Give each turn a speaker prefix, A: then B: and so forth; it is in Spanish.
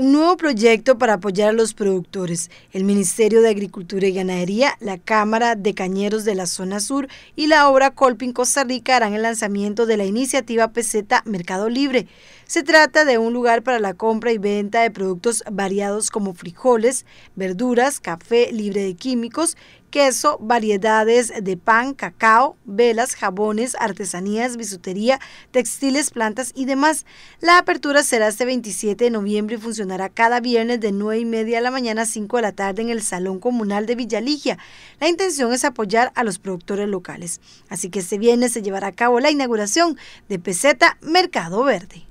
A: un nuevo proyecto para apoyar a los productores. El Ministerio de Agricultura y Ganadería, la Cámara de Cañeros de la Zona Sur y la obra Colpin Costa Rica harán el lanzamiento de la iniciativa Peseta Mercado Libre. Se trata de un lugar para la compra y venta de productos variados como frijoles, verduras, café libre de químicos queso, variedades de pan, cacao, velas, jabones, artesanías, bisutería, textiles, plantas y demás. La apertura será este 27 de noviembre y funcionará cada viernes de 9 y media a la mañana a 5 de la tarde en el Salón Comunal de Villaligia. La intención es apoyar a los productores locales. Así que este viernes se llevará a cabo la inauguración de Peseta Mercado Verde.